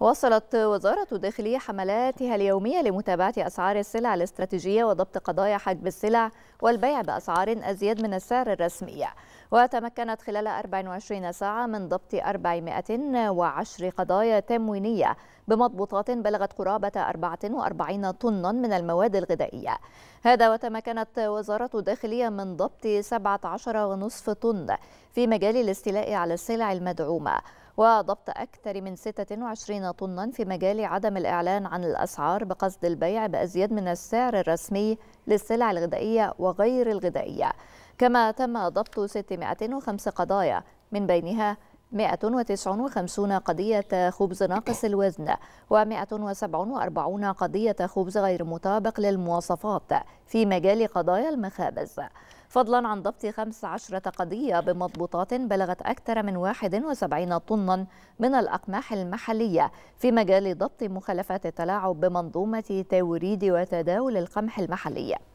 وصلت وزارة الداخلية حملاتها اليومية لمتابعة أسعار السلع الاستراتيجية وضبط قضايا حجب السلع والبيع بأسعار أزيد من السعر الرسمية وتمكنت خلال 24 ساعة من ضبط 410 قضايا تموينية بمضبوطات بلغت قرابة 44 طنا من المواد الغذائية هذا وتمكنت وزارة الداخلية من ضبط 17.5 طن في مجال الاستيلاء على السلع المدعومة وضبط أكثر من 26 طنا في مجال عدم الإعلان عن الأسعار بقصد البيع بأزيد من السعر الرسمي للسلع الغذائية وغير الغذائية كما تم ضبط 605 قضايا من بينها 159 قضية خبز ناقص الوزن و147 قضية خبز غير مطابق للمواصفات في مجال قضايا المخابز فضلا عن ضبط 15 قضية بمضبوطات بلغت أكثر من 71 طنا من الأقماح المحلية في مجال ضبط مخالفات التلاعب بمنظومة توريد وتداول القمح المحلي